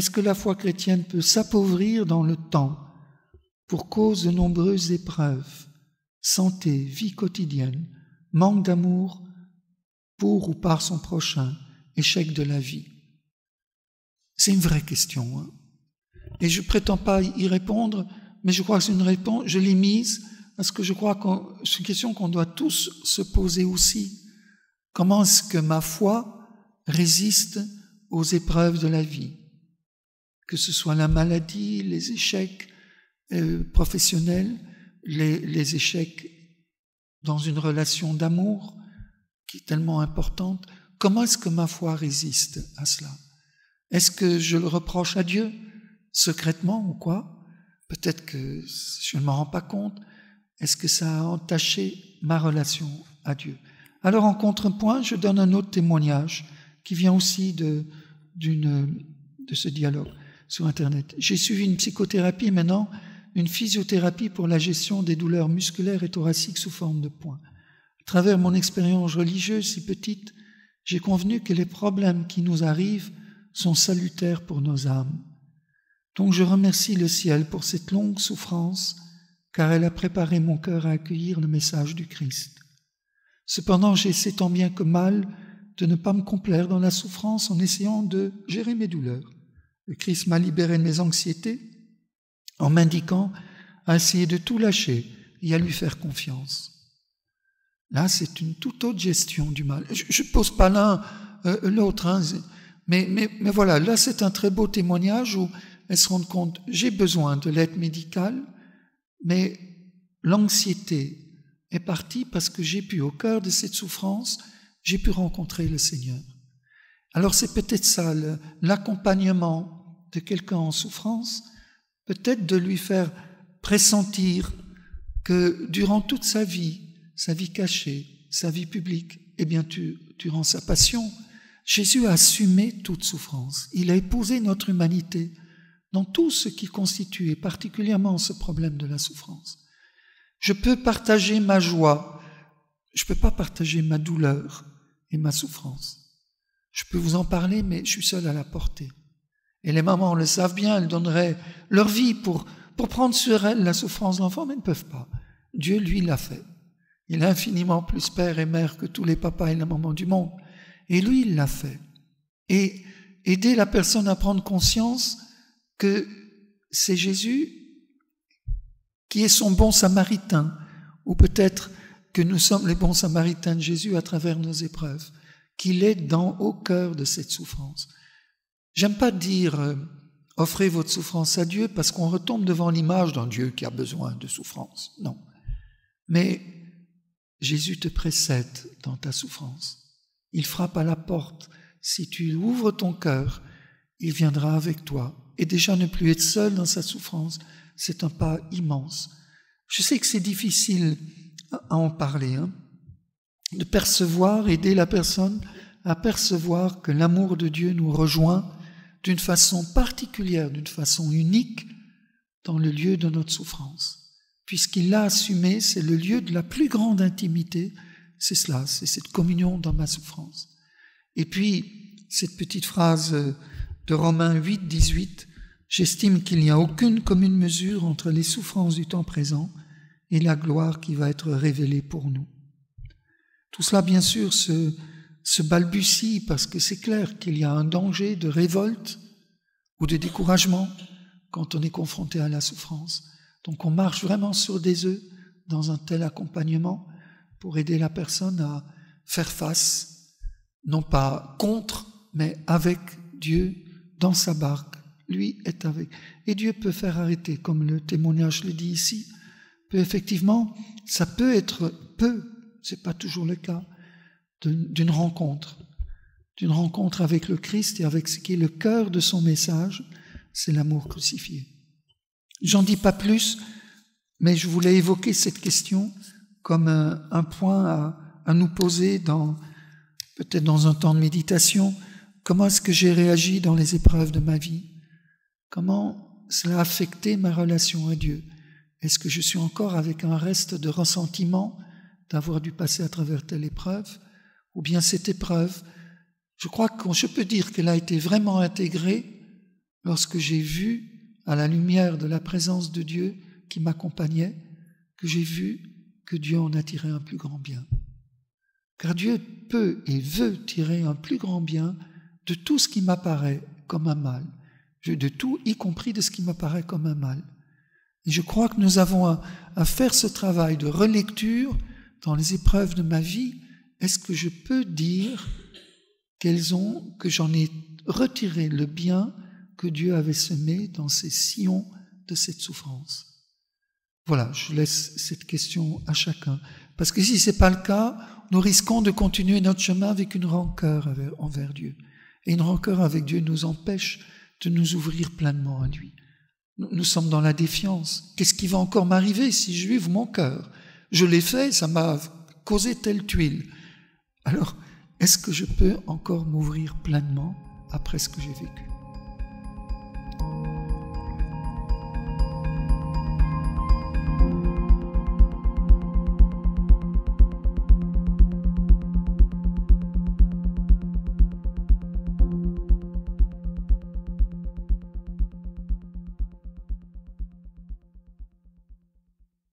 Est-ce que la foi chrétienne peut s'appauvrir dans le temps pour cause de nombreuses épreuves Santé, vie quotidienne, manque d'amour pour ou par son prochain, échec de la vie C'est une vraie question. Hein. Et je ne prétends pas y répondre, mais je crois que c'est une réponse, je l'ai mise, parce que je crois que c'est une question qu'on doit tous se poser aussi. Comment est-ce que ma foi résiste aux épreuves de la vie que ce soit la maladie, les échecs euh, professionnels, les, échecs dans une relation d'amour qui est tellement importante. Comment est-ce que ma foi résiste à cela Est-ce que je le reproche à Dieu secrètement ou quoi Peut-être que je ne m'en rends pas compte. Est-ce que ça a entaché ma relation à Dieu Alors en contrepoint, je donne un autre témoignage qui vient aussi de, de ce dialogue. J'ai suivi une psychothérapie maintenant, une physiothérapie pour la gestion des douleurs musculaires et thoraciques sous forme de points. À travers mon expérience religieuse si petite, j'ai convenu que les problèmes qui nous arrivent sont salutaires pour nos âmes. Donc je remercie le ciel pour cette longue souffrance, car elle a préparé mon cœur à accueillir le message du Christ. Cependant, j'essaie tant bien que mal de ne pas me complaire dans la souffrance en essayant de gérer mes douleurs. Le Christ m'a libéré de mes anxiétés en m'indiquant à essayer de tout lâcher et à lui faire confiance. Là, c'est une toute autre gestion du mal. Je ne pose pas l'un euh, l'autre, hein, mais, mais, mais voilà, là, c'est un très beau témoignage où elles se rendent compte, j'ai besoin de l'aide médicale, mais l'anxiété est partie parce que j'ai pu, au cœur de cette souffrance, j'ai pu rencontrer le Seigneur. Alors c'est peut-être ça, l'accompagnement de quelqu'un en souffrance, peut-être de lui faire pressentir que durant toute sa vie, sa vie cachée, sa vie publique, et eh bien durant sa passion, Jésus a assumé toute souffrance. Il a épousé notre humanité dans tout ce qui constitue, et particulièrement ce problème de la souffrance. Je peux partager ma joie, je ne peux pas partager ma douleur et ma souffrance. Je peux vous en parler, mais je suis seul à la porter. Et les mamans le savent bien, elles donneraient leur vie pour, pour prendre sur elles la souffrance de l'enfant, mais elles ne peuvent pas. Dieu, lui, l'a fait. Il a infiniment plus père et mère que tous les papas et les mamans du monde. Et lui, il l'a fait. Et aider la personne à prendre conscience que c'est Jésus qui est son bon samaritain, ou peut-être que nous sommes les bons samaritains de Jésus à travers nos épreuves qu'il est dans au cœur de cette souffrance. J'aime pas dire euh, offrez votre souffrance à Dieu parce qu'on retombe devant l'image d'un Dieu qui a besoin de souffrance. Non. Mais Jésus te précède dans ta souffrance. Il frappe à la porte. Si tu ouvres ton cœur, il viendra avec toi. Et déjà ne plus être seul dans sa souffrance, c'est un pas immense. Je sais que c'est difficile à en parler, hein de percevoir, aider la personne à percevoir que l'amour de Dieu nous rejoint d'une façon particulière, d'une façon unique, dans le lieu de notre souffrance. Puisqu'il l'a assumé, c'est le lieu de la plus grande intimité, c'est cela, c'est cette communion dans ma souffrance. Et puis, cette petite phrase de Romains 8, 18, j'estime qu'il n'y a aucune commune mesure entre les souffrances du temps présent et la gloire qui va être révélée pour nous. Tout cela, bien sûr, se, se balbutie parce que c'est clair qu'il y a un danger de révolte ou de découragement quand on est confronté à la souffrance. Donc on marche vraiment sur des œufs dans un tel accompagnement pour aider la personne à faire face, non pas contre, mais avec Dieu dans sa barque. Lui est avec. Et Dieu peut faire arrêter, comme le témoignage le dit ici. Peut effectivement, ça peut être, peu, ce n'est pas toujours le cas, d'une rencontre, d'une rencontre avec le Christ et avec ce qui est le cœur de son message, c'est l'amour crucifié. J'en dis pas plus, mais je voulais évoquer cette question comme un, point à, à, nous poser dans peut-être dans un temps de méditation. Comment est-ce que j'ai réagi dans les épreuves de ma vie Comment cela a affecté ma relation à Dieu Est-ce que je suis encore avec un reste de ressentiment d'avoir dû passer à travers telle épreuve, ou bien cette épreuve, je crois que je peux dire qu'elle a été vraiment intégrée lorsque j'ai vu, à la lumière de la présence de Dieu qui m'accompagnait, que j'ai vu que Dieu en a tiré un plus grand bien. Car Dieu peut et veut tirer un plus grand bien de tout ce qui m'apparaît comme un mal, de tout, y compris de ce qui m'apparaît comme un mal. Et je crois que nous avons à, à faire ce travail de relecture, dans les épreuves de ma vie, est-ce que je peux dire qu'elles ont, que j'en ai retiré le bien que Dieu avait semé dans ces sillons de cette souffrance Voilà, je laisse cette question à chacun. Parce que si ce n'est pas le cas, nous risquons de continuer notre chemin avec une rancœur envers Dieu. Et une rancœur avec Dieu nous empêche de nous ouvrir pleinement à lui. Nous, sommes dans la défiance. Qu'est-ce qui va encore m'arriver si je j'ouvre mon cœur je l'ai fait, ça m'a causé telle tuile. Alors, est-ce que je peux encore m'ouvrir pleinement après ce que j'ai vécu